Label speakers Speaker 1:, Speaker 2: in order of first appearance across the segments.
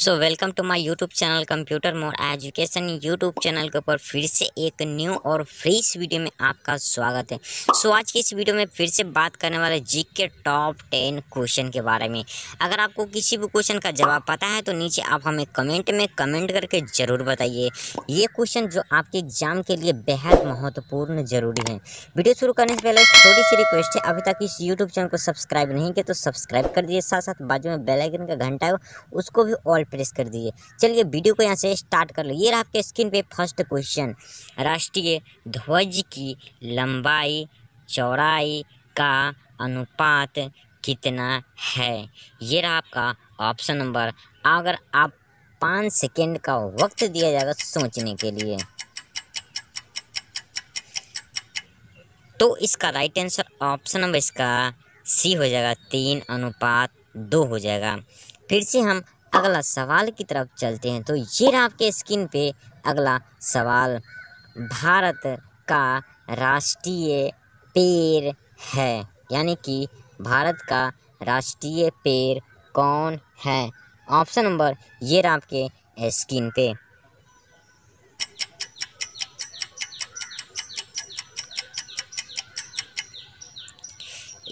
Speaker 1: so welcome to my YouTube channel computer more education YouTube channel के ऊपर फिर से एक न्यू और फ्रेश वीडियो में आपका स्वागत है सो so, आज की इस वीडियो में फिर से बात करने वाले जी के टॉप टेन क्वेश्चन के बारे में अगर आपको किसी भी क्वेश्चन का जवाब पता है तो नीचे आप हमें कमेंट में कमेंट करके ज़रूर बताइए ये क्वेश्चन जो आपके एग्जाम के लिए बेहद महत्वपूर्ण जरूरी है वीडियो शुरू करने से पहले छोटी सी रिक्वेस्ट है अभी तक इस यूट्यूब चैनल को सब्सक्राइब नहीं किया तो सब्सक्राइब कर दिए साथ साथ बाजू में बेलाइकन का घंटा है उसको भी ऑल प्रेस कर दीजिए चलिए वीडियो को यहाँ से स्टार्ट कर लो ये रहा आपके स्क्रीन पे फर्स्ट क्वेश्चन राष्ट्रीय ध्वज की लंबाई चौड़ाई का अनुपात कितना है ये रहा आपका ऑप्शन नंबर अगर आप पाँच सेकेंड का वक्त दिया जाएगा सोचने के लिए तो इसका राइट आंसर ऑप्शन नंबर इसका सी हो जाएगा तीन अनुपात दो हो जाएगा फिर से हम अगला सवाल की तरफ चलते हैं तो ये रहा आपके स्क्रीन पे अगला सवाल भारत का राष्ट्रीय पेड़ है यानी कि भारत का राष्ट्रीय पेड़ कौन है ऑप्शन नंबर ये रहा आपके स्क्रीन पे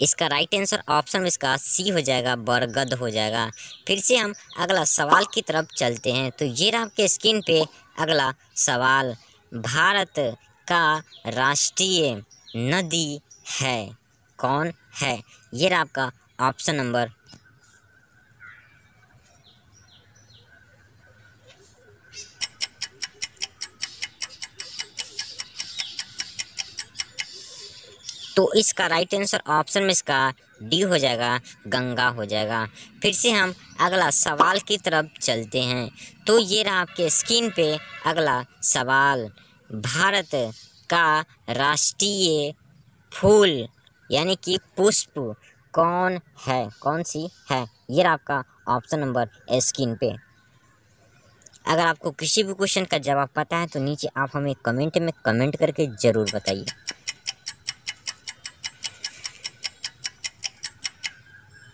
Speaker 1: इसका राइट आंसर ऑप्शन इसका सी हो जाएगा बरगद हो जाएगा फिर से हम अगला सवाल की तरफ चलते हैं तो ये रहा आपके स्क्रीन पे अगला सवाल भारत का राष्ट्रीय नदी है कौन है ये रहा आपका ऑप्शन नंबर तो इसका राइट आंसर ऑप्शन में इसका डी हो जाएगा गंगा हो जाएगा फिर से हम अगला सवाल की तरफ चलते हैं तो ये रहा आपके स्क्रीन पे अगला सवाल भारत का राष्ट्रीय फूल यानी कि पुष्प कौन है कौन सी है ये रहा आपका ऑप्शन नंबर स्क्रीन पे अगर आपको किसी भी क्वेश्चन का जवाब पता है तो नीचे आप हमें कमेंट में कमेंट करके ज़रूर बताइए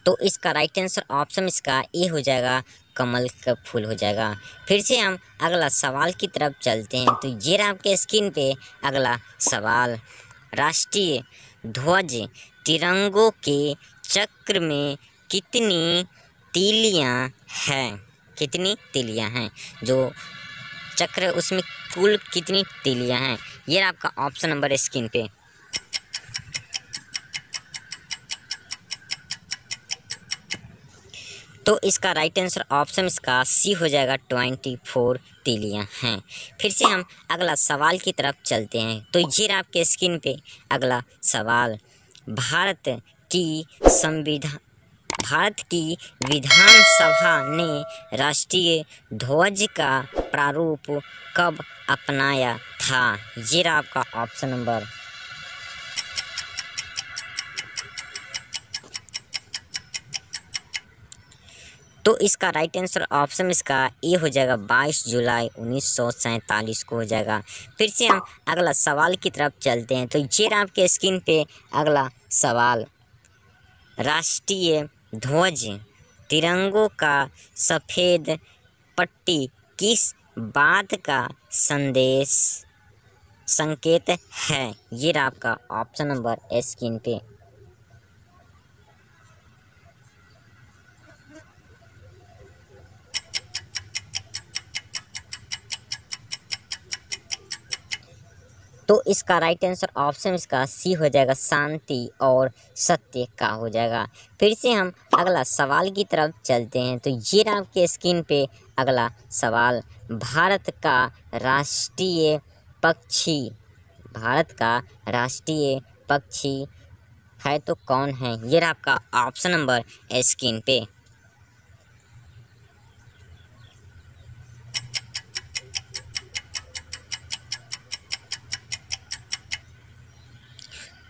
Speaker 1: तो इसका राइट आंसर ऑप्शन इसका ए हो जाएगा कमल का फूल हो जाएगा फिर से हम अगला सवाल की तरफ चलते हैं तो ये रहा आपके स्क्रीन पे अगला सवाल राष्ट्रीय ध्वज तिरंगों के चक्र में कितनी तिलियां हैं कितनी तिलियां हैं जो चक्र उसमें कुल कितनी तिलियां हैं ये आपका ऑप्शन नंबर स्क्रीन पे तो इसका राइट आंसर ऑप्शन इसका सी हो जाएगा ट्वेंटी फोर तिलियाँ हैं फिर से हम अगला सवाल की तरफ चलते हैं तो ये रहा आपके स्क्रीन पे अगला सवाल भारत की संविधान भारत की विधानसभा ने राष्ट्रीय ध्वज का प्रारूप कब अपनाया था ये रहा आपका ऑप्शन नंबर तो इसका राइट आंसर ऑप्शन इसका ए हो जाएगा 22 जुलाई उन्नीस को हो जाएगा फिर से हम अगला सवाल की तरफ चलते हैं तो ये आपके स्क्रीन पे अगला सवाल राष्ट्रीय ध्वज तिरंगों का सफ़ेद पट्टी किस बात का संदेश संकेत है ये रहा आपका ऑप्शन नंबर स्क्रीन पे तो इसका राइट आंसर ऑप्शन इसका सी हो जाएगा शांति और सत्य का हो जाएगा फिर से हम अगला सवाल की तरफ चलते हैं तो ये रहा आपके स्क्रीन पे अगला सवाल भारत का राष्ट्रीय पक्षी भारत का राष्ट्रीय पक्षी है तो कौन है ये रहा आपका ऑप्शन नंबर स्क्रीन पे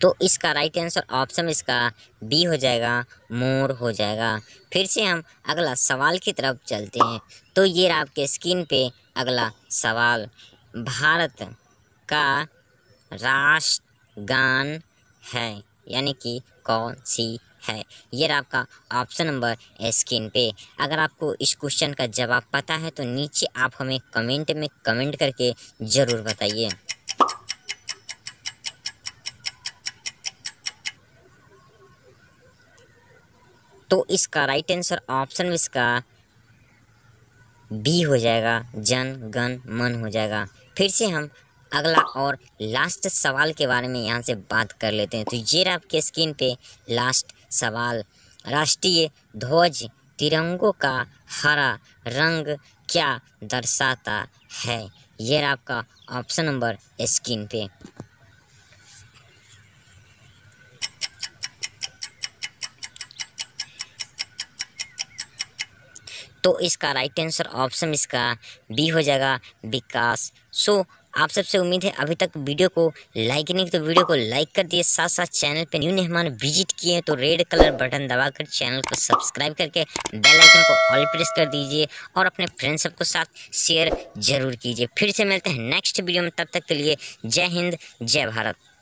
Speaker 1: तो इसका राइट आंसर ऑप्शन इसका बी हो जाएगा मोर हो जाएगा फिर से हम अगला सवाल की तरफ चलते हैं तो ये रहा आपके स्क्रीन पे अगला सवाल भारत का राष्ट्रगान है यानी कि कौन सी है ये रहा आपका ऑप्शन नंबर स्क्रीन पे अगर आपको इस क्वेश्चन का जवाब पता है तो नीचे आप हमें कमेंट में कमेंट करके ज़रूर बताइए तो इसका राइट आंसर ऑप्शन में इसका बी हो जाएगा जन गण मन हो जाएगा फिर से हम अगला और लास्ट सवाल के बारे में यहाँ से बात कर लेते हैं तो ये आपके स्क्रीन पे लास्ट सवाल राष्ट्रीय ध्वज तिरंगों का हरा रंग क्या दर्शाता है ये आपका ऑप्शन नंबर स्क्रीन पे तो इसका राइट आंसर ऑप्शन इसका बी हो जाएगा विकास सो आप सबसे उम्मीद है अभी तक वीडियो को लाइक नहीं तो वीडियो को लाइक कर दिए साथ साथ चैनल पे न्यू मेहमान विजिट किए तो रेड कलर बटन दबाकर चैनल को सब्सक्राइब करके बेल आइकन को ऑल प्रेस कर दीजिए और अपने फ्रेंड्स सबको साथ शेयर जरूर कीजिए फिर से मिलते हैं नेक्स्ट वीडियो में तब तक के लिए जय हिंद जय भारत